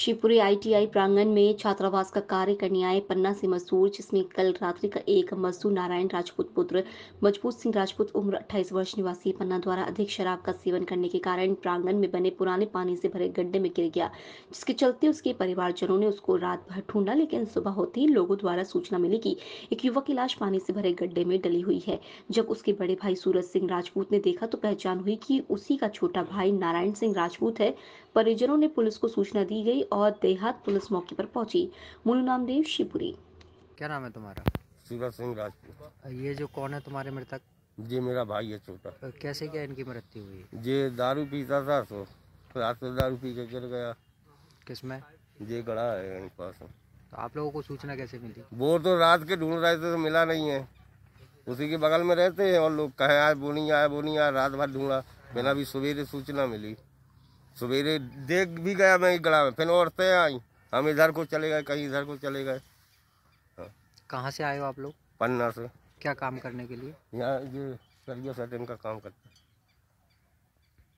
Shivpuri ITI प्रांगण में छात्रावास का कार्य करने आए पन्ना से मजदूर जिसमें कल रात्रि का एक मजदूर नारायण राजपूत पुत्र मजबूत सिंह राजपूत उम्र 28 वर्ष निवासी पन्ना द्वारा अधिक शराब का सेवन करने के कारण प्रांगण में बने पुराने पानी से भरे गड्ढे में गिर गया जिसके चलते उसके परिवारजनों ने उसको रात भर ढूंढा लेकिन सुबह होते ही लोगों द्वारा सूचना मिली की एक युवक की लाश पानी से भरे गड्ढे में डली हुई है जब उसके बड़े भाई सूरज सिंह राजपूत ने देखा तो पहचान हुई की उसी का छोटा भाई नारायण सिंह राजपूत है परिजनों ने पुलिस को सूचना दी गई अधिकारी और देहात पुलिस मौके पर पहुंची मोनू नामदेव शिवपुरी क्या नाम है तुम्हारा सूरज सिंह राजपूत ये जो कौन है तुम्हारे मृतक जी मेरा भाई है छोटा कैसे क्या इनकी मृत्यु हुई जे दारू पीता था सो तो रात को दारू पी के गिर गया किसमें जे गड़ा है इनके पास तो आप लोगों को सूचना कैसे मिली वो तो रात के ढूंढ रहे थे तो मिला नहीं है उसी के बगल में रहते हैं और लोग कहे आए बोनी आए बोनी आए रात भर ढूंढा बिना भी सवेरे सूचना मिली सवेरे देख भी गया मैं गला में फिर औरतें आई हम इधर को चले गए कहीं इधर को चले गए हाँ। कहाँ से आए हो आप लोग पन्ना से क्या काम करने के लिए यहाँ ये सरिया सेटिंग का काम करते हैं